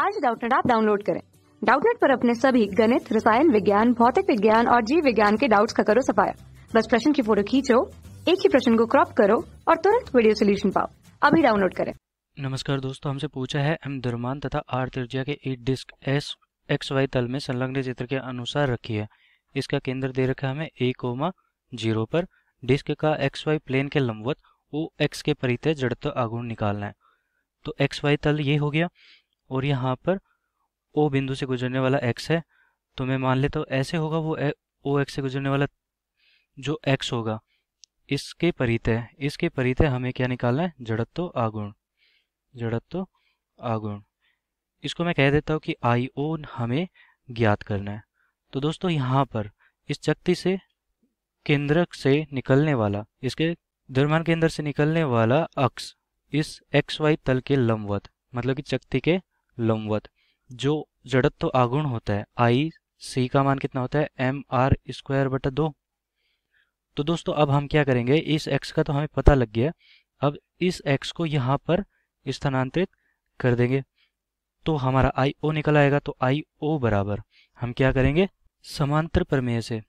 आज डाउटनेट आप डाउनलोड करें डाउटनेट पर अपने सभी गणित रसायन विज्ञान भौतिक विज्ञान और जीव विज्ञान के डाउट्स का करो सफाया बस प्रश्न की फोटो खींचो एक ही प्रश्न को क्रॉप करो और तुरंत वीडियो सोल्यूशन पाओ अभी डाउनलोड करें नमस्कार दोस्तों हमसे पूछा है एम दुर्मान तथा आर त्रिज्या के एट डिस्क एस एक्स वाई तल में संलग्न चित्र के अनुसार रखी है इसका केंद्र दे रखा है हमें ए कोमा जीरो पर डिस्क का एक्स वाई प्लेन के लंबवत ओ एक्स के परितय जड़त्व आगुण निकालना है तो एक्स वाई तल ये हो गया और यहाँ पर ओ बिंदु से गुजरने वाला एक्स है तो मैं मान लेता हूँ ऐसे होगा वो ओ एक्स से गुजरने वाला जो एक्स होगा इसके परितय इसके परितय हमें क्या निकालना है जड़त्व आगुण जड़त्व आगुण इसको मैं कह देता हूँ कि आई ओ हमें ज्ञात करना है तो दोस्तों यहाँ पर इस चक्ति से केंद्रक से निकलने वाला इसके द्रव्यमान केंद्र से निकलने वाला अक्स इस एक्स वाई तल के लंबवत मतलब कि चक्ति के लंबवत जो जड़त्व आगुण होता है आई सी का मान कितना होता है एम आर स्क्वायर बटा दो तो दोस्तों अब हम क्या करेंगे इस एक्स का तो हमें पता लग गया अब इस एक्स को यहाँ पर स्थानांतरित कर देंगे तो हमारा आई ओ निकल आएगा तो आई ओ बराबर हम क्या करेंगे समांतर प्रमेय से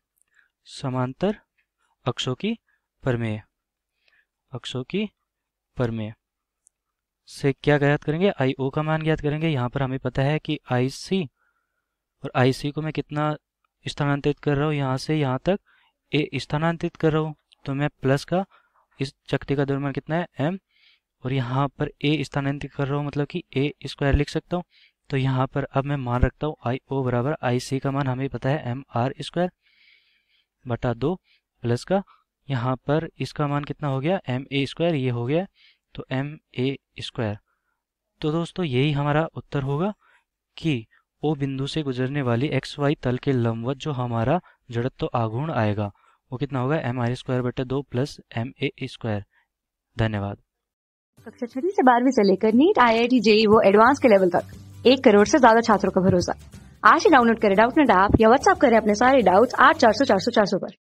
समांतर अक्षों की प्रमेय अक्षों की प्रमेय से क्या ज्ञात करेंगे आई ओ का मान ज्ञात करेंगे यहाँ पर हमें पता है कि आई सी और आई सी को मैं कितना स्थानांतरित कर रहा हूँ यहाँ से यहाँ तक ए स्थानांतरित कर रहा हूँ तो मैं प्लस का इस चक्ति का द्रव्यमान कितना है एम और यहाँ पर ए स्थानांतरित कर रहा हूँ मतलब कि ए स्क्वायर लिख सकता हूँ तो यहाँ पर अब मैं मान रखता हूँ आई ओ बराबर आई सी का मान हमें पता है एम आर स्क्वायर बटा दो प्लस का यहाँ पर इसका मान कितना हो गया एम ए स्क्वायर ये हो गया तो एम ए स्क्वायर तो दोस्तों यही हमारा उत्तर होगा कि ओ बिंदु से गुजरने वाली एक्स वाई तल के लंबवत जो हमारा जड़त्व आघूर्ण आएगा वो कितना होगा एम आर स्क्वायर बटे दो प्लस एम ए स्क्वायर धन्यवाद कक्षा छठी से बारहवीं से लेकर NEET I I T JEE वो एडवांस के लेवल तक एक करोड़ से ज्यादा छात्रों का भरोसा आज ही डाउनलोड करें डाउट नेट ऐप या व्हाट्सअप करें अपने सारे डाउट्स आठ चार सौ चार सौ चार सौ पर